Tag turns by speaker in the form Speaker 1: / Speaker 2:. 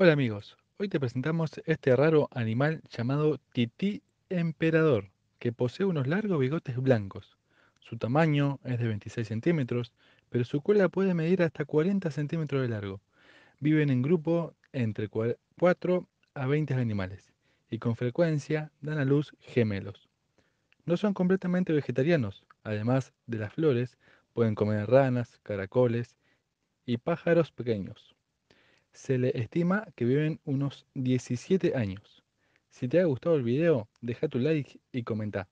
Speaker 1: Hola amigos, hoy te presentamos este raro animal llamado tití emperador, que posee unos largos bigotes blancos. Su tamaño es de 26 centímetros, pero su cola puede medir hasta 40 centímetros de largo. Viven en grupo entre 4 a 20 animales y con frecuencia dan a luz gemelos. No son completamente vegetarianos, además de las flores, pueden comer ranas, caracoles y pájaros pequeños. Se le estima que viven unos 17 años. Si te ha gustado el video, deja tu like y comenta.